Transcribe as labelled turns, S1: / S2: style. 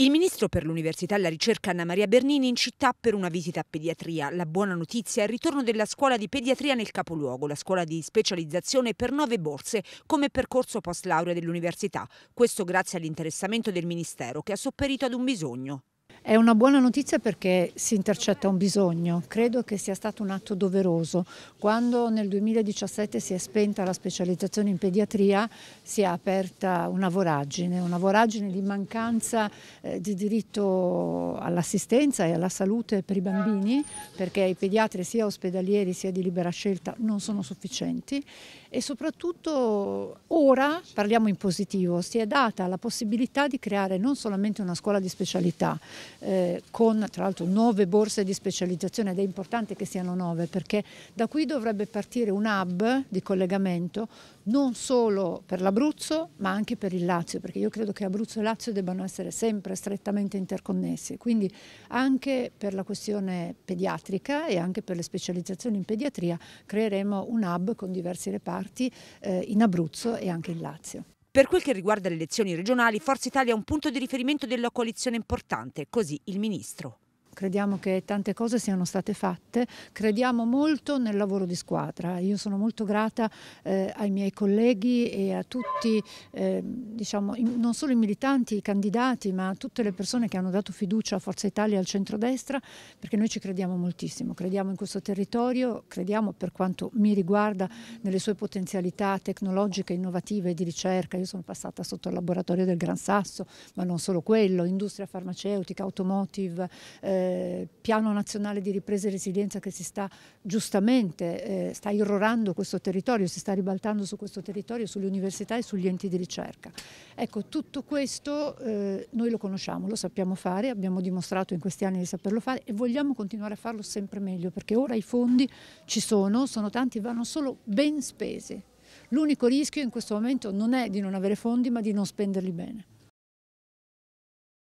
S1: Il ministro per l'università e la ricerca Anna Maria Bernini in città per una visita a pediatria. La buona notizia è il ritorno della scuola di pediatria nel capoluogo, la scuola di specializzazione per nove borse come percorso post laurea dell'università. Questo grazie all'interessamento del ministero che ha sopperito ad un bisogno.
S2: È una buona notizia perché si intercetta un bisogno, credo che sia stato un atto doveroso. Quando nel 2017 si è spenta la specializzazione in pediatria si è aperta una voragine, una voragine di mancanza eh, di diritto all'assistenza e alla salute per i bambini perché i pediatri sia ospedalieri sia di libera scelta non sono sufficienti e soprattutto ora, parliamo in positivo, si è data la possibilità di creare non solamente una scuola di specialità, eh, con tra l'altro nove borse di specializzazione ed è importante che siano nove perché da qui dovrebbe partire un hub di collegamento non solo per l'Abruzzo ma anche per il Lazio perché io credo che Abruzzo e Lazio debbano essere sempre strettamente interconnessi quindi anche per la questione pediatrica e anche per le specializzazioni in pediatria creeremo un hub con diversi reparti eh, in Abruzzo e anche in Lazio.
S1: Per quel che riguarda le elezioni regionali, Forza Italia è un punto di riferimento della coalizione importante, così il ministro
S2: crediamo che tante cose siano state fatte, crediamo molto nel lavoro di squadra. Io sono molto grata eh, ai miei colleghi e a tutti, eh, diciamo, in, non solo i militanti, i candidati, ma a tutte le persone che hanno dato fiducia a Forza Italia e al centrodestra, perché noi ci crediamo moltissimo, crediamo in questo territorio, crediamo per quanto mi riguarda nelle sue potenzialità tecnologiche, innovative e di ricerca. Io sono passata sotto il laboratorio del Gran Sasso, ma non solo quello, industria farmaceutica, automotive, eh, eh, piano nazionale di ripresa e resilienza che si sta giustamente, eh, sta irrorando questo territorio, si sta ribaltando su questo territorio, sulle università e sugli enti di ricerca. Ecco, tutto questo eh, noi lo conosciamo, lo sappiamo fare, abbiamo dimostrato in questi anni di saperlo fare e vogliamo continuare a farlo sempre meglio perché ora i fondi ci sono, sono tanti, vanno solo ben spesi. L'unico rischio in questo momento non è di non avere fondi ma di non spenderli bene.